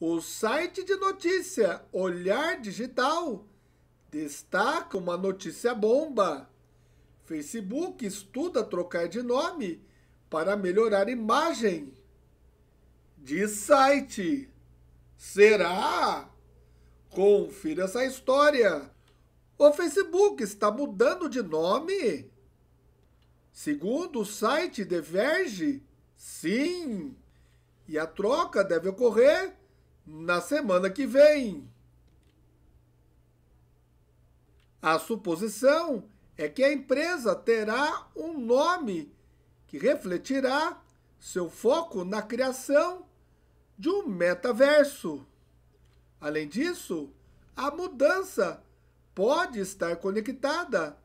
O site de notícia Olhar Digital destaca uma notícia bomba. Facebook estuda trocar de nome para melhorar imagem. De site. Será? Confira essa história. O Facebook está mudando de nome? Segundo o site Verge, sim. E a troca deve ocorrer na semana que vem. A suposição é que a empresa terá um nome que refletirá seu foco na criação de um metaverso. Além disso, a mudança pode estar conectada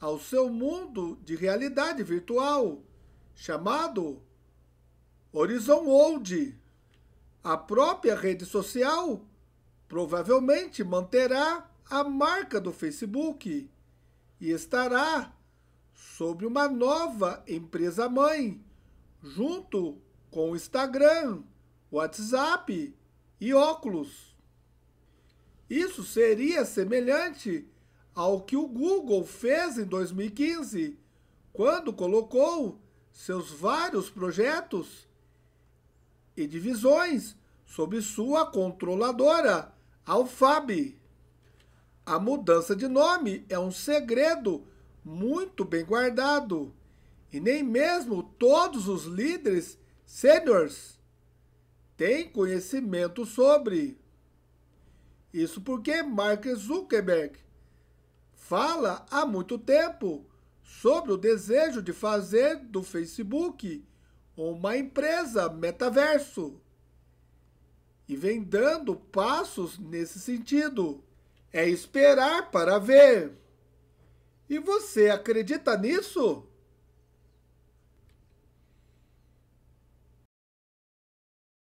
ao seu mundo de realidade virtual, chamado Horizon Old. A própria rede social provavelmente manterá a marca do Facebook e estará sobre uma nova empresa mãe, junto com o Instagram, WhatsApp e óculos. Isso seria semelhante ao que o Google fez em 2015, quando colocou seus vários projetos e divisões sob sua controladora, Alfab. A mudança de nome é um segredo muito bem guardado, e nem mesmo todos os líderes seniors têm conhecimento sobre. Isso porque Mark Zuckerberg fala há muito tempo sobre o desejo de fazer do Facebook uma empresa metaverso e vem dando passos nesse sentido. É esperar para ver. E você acredita nisso?